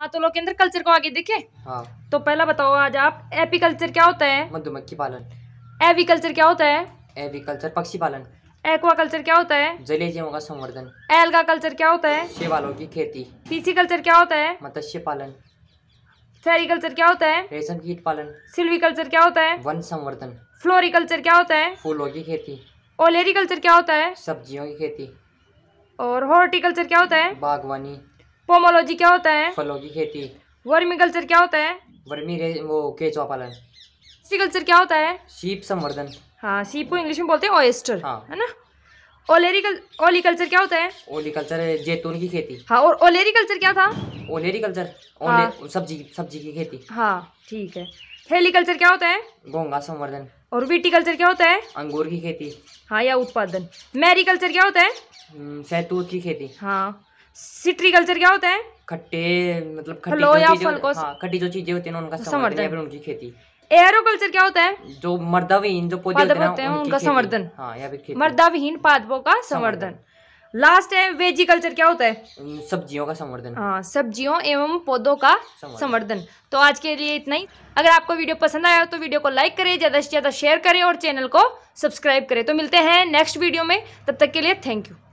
हाँ तो केंद्र कल्चर को आगे देखे हाँ तो पहला बताओ आज आप कल्चर क्या होता है मधुमक्खी पालन एविकल्चर क्या होता है एविकल्चर पक्षी पालन एक्वा कल्चर क्या होता है जलीय जीवों का संवर्धन एल्गा कल्चर क्या होता है शेवालों की खेती पीसी कल्चर क्या होता है मत्स्य पालन सेरिकल्चर क्या होता है रेशम कीट पालन सिल्वी कल्चर क्या होता है वन संवर्धन फ्लोरिकल्चर क्या होता है फूलों की खेती ओलेरिकल्चर क्या होता है सब्जियों की खेती और हॉर्टिकल्चर क्या होता है बागवानी पोमोलॉजी क्या होता है फलों की खेती वर्मी कल्चर क्या होता है वर्मी वो केचवा पालन सी कल्चर क्या होता है शीप संवर्धन हाँ सीप को इंग्लिश में बोलते हैं ऑयस्टर हाँ। है ना ओलेरिकल कल्चर क्या होता है ओली ओलीकल्चर जैतून की खेती हाँ और ओलेरी कल्चर क्या था ओलेरिकल्चर हाँ। सब्जी सब्जी की खेती हाँ ठीक है कल्चर क्या होता है गोंगा संवर्धन और कल्चर क्या होता है अंगूर की खेती हाँ या उत्पादन मैरी कल्चर क्या होता है सैतूत हम्म, की खेती हाँ सिट्रीकल्चर क्या होता है खट्टे मतलब खट्टी हाँ, जो चीजें होती है उनका समर्थन या फिर उनकी खेती एरोकल्चर क्या होता है जो मर्दाविहीन जो पौधे होते, हैं उनका समर्थन मर्दा हाँ, या फिर मर्दाविहीन पादपों का समर्थन लास्ट है वेजी कल्चर क्या होता है सब्जियों का संवर्धन हाँ सब्जियों एवं पौधों का संवर्धन तो आज के लिए इतना ही अगर आपको वीडियो पसंद आया हो तो वीडियो को लाइक करें ज़्यादा से ज़्यादा शेयर करें और चैनल को सब्सक्राइब करें तो मिलते हैं नेक्स्ट वीडियो में तब तक के लिए थैंक यू